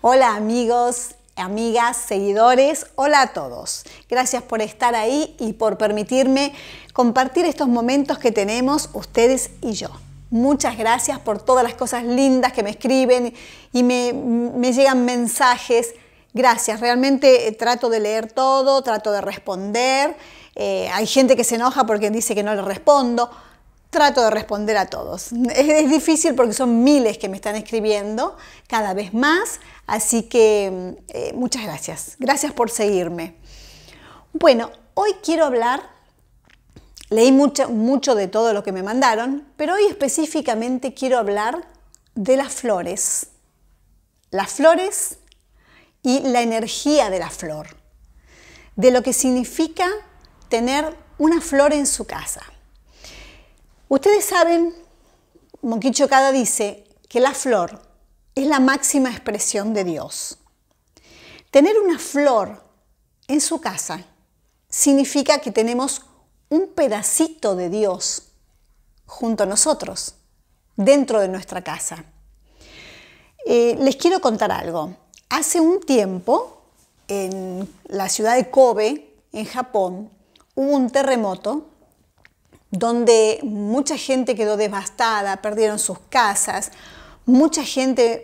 Hola amigos, amigas, seguidores, hola a todos. Gracias por estar ahí y por permitirme compartir estos momentos que tenemos ustedes y yo. Muchas gracias por todas las cosas lindas que me escriben y me, llegan mensajes. Gracias, realmente eh, trato de leer todo, trato de responder. Eh, hay gente que se enoja porque dice que no le respondo, trato de responder a todos. Es, difícil porque son miles que me están escribiendo cada vez más, así que eh, muchas gracias. Gracias por seguirme. Bueno, hoy quiero hablar, leí mucho de todo lo que me mandaron, pero hoy específicamente quiero hablar de las flores. Las flores y la energía de la flor. De lo que significa tener una flor en su casa. Ustedes saben, Monquicho dice, que la flor es la máxima expresión de Dios. Tener una flor en su casa significa que tenemos un pedacito de Dios junto a nosotros, dentro de nuestra casa. Eh, les quiero contar algo. Hace un tiempo, en la ciudad de Kobe, en Japón, hubo un terremoto donde mucha gente quedó devastada, perdieron sus casas, mucha gente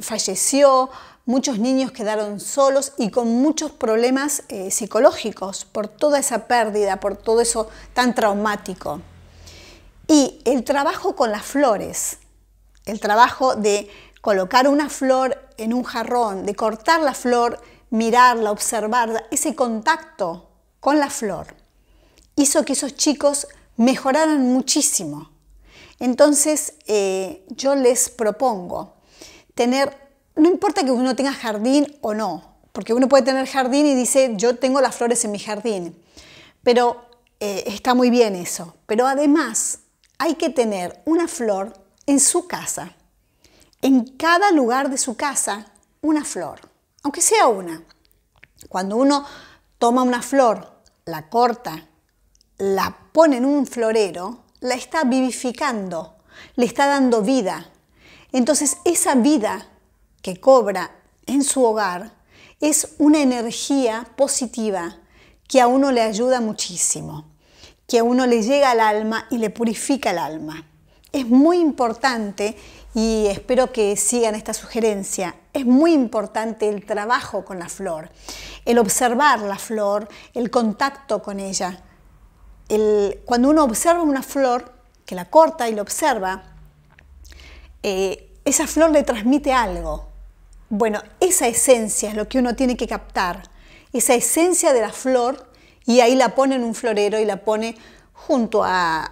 falleció, muchos niños quedaron solos y con muchos problemas eh, psicológicos por toda esa pérdida, por todo eso tan traumático. Y el trabajo con las flores, el trabajo de colocar una flor en un jarrón, de cortar la flor, mirarla, observarla, ese contacto con la flor, hizo que esos chicos mejoraron muchísimo. Entonces eh, yo les propongo tener, no importa que uno tenga jardín o no, porque uno puede tener jardín y dice yo tengo las flores en mi jardín, pero eh, está muy bien eso, pero además hay que tener una flor en su casa, en cada lugar de su casa una flor, aunque sea una. Cuando uno toma una flor, la corta, la pone en un florero, la está vivificando, le está dando vida. Entonces esa vida que cobra en su hogar es una energía positiva que a uno le ayuda muchísimo, que a uno le llega al alma y le purifica el alma. Es muy importante y espero que sigan esta sugerencia. Es muy importante el trabajo con la flor, el observar la flor, el contacto con ella, cuando uno observa una flor, que la corta y la observa, eh, esa flor le transmite algo. Bueno, esa esencia es lo que uno tiene que captar, esa esencia de la flor, y ahí la pone en un florero y la pone junto al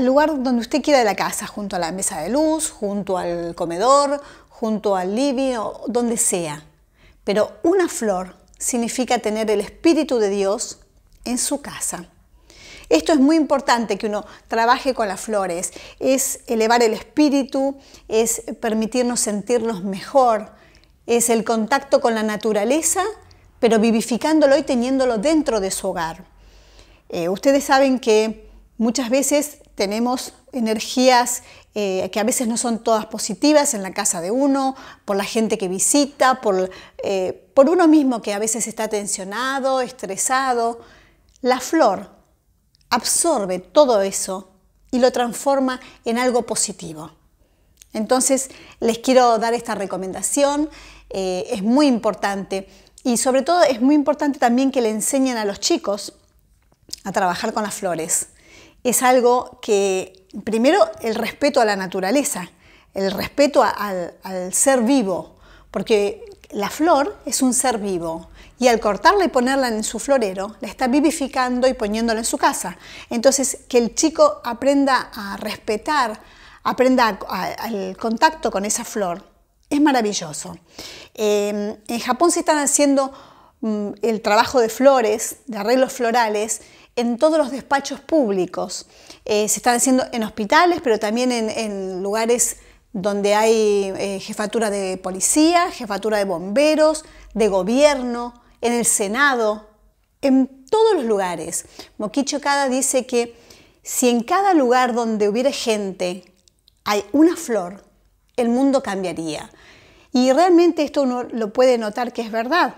lugar donde usted quiera de la casa, junto a la mesa de luz, junto al comedor, junto al living, o donde sea. Pero una flor significa tener el Espíritu de Dios en su casa. Esto es muy importante que uno trabaje con las flores, es elevar el espíritu, es permitirnos sentirnos mejor, es el contacto con la naturaleza, pero vivificándolo y teniéndolo dentro de su hogar. Eh, ustedes saben que muchas veces tenemos energías eh, que a veces no son todas positivas en la casa de uno, por la gente que visita, por, eh, por uno mismo que a veces está tensionado, estresado. La flor absorbe todo eso y lo transforma en algo positivo. Entonces, les quiero dar esta recomendación, eh, es muy importante y sobre todo es muy importante también que le enseñen a los chicos a trabajar con las flores. Es algo que, primero, el respeto a la naturaleza, el respeto al ser vivo, porque la flor es un ser vivo y al cortarla y ponerla en su florero, la está vivificando y poniéndola en su casa. Entonces, que el chico aprenda a respetar, aprenda al contacto con esa flor, es maravilloso. Em, en Japón se están haciendo mm, el trabajo de flores, de arreglos florales, en todos los despachos públicos. Eh, se están haciendo en hospitales, pero también en, en lugares donde hay eh, jefatura de policía, jefatura de bomberos, de gobierno, en el Senado, en todos los lugares. Moquicho Cada dice que si en cada lugar donde hubiera gente hay una flor, el mundo cambiaría. Y realmente esto uno lo puede notar que es verdad,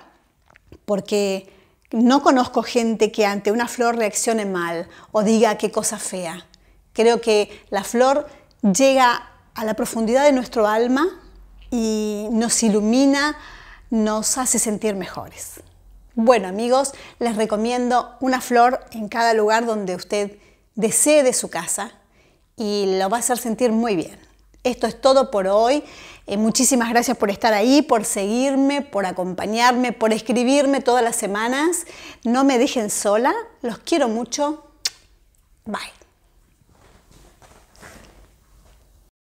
porque no conozco gente que ante una flor reaccione mal o diga qué cosa fea. Creo que la flor llega a la profundidad de nuestro alma y nos ilumina, nos hace sentir mejores. Bueno amigos, les recomiendo una flor en cada lugar donde usted desee de su casa y lo va a hacer sentir muy bien. Esto es todo por hoy. Eh, muchísimas gracias por estar ahí, por seguirme, por acompañarme, por escribirme todas las semanas. No me dejen sola. Los quiero mucho. Bye.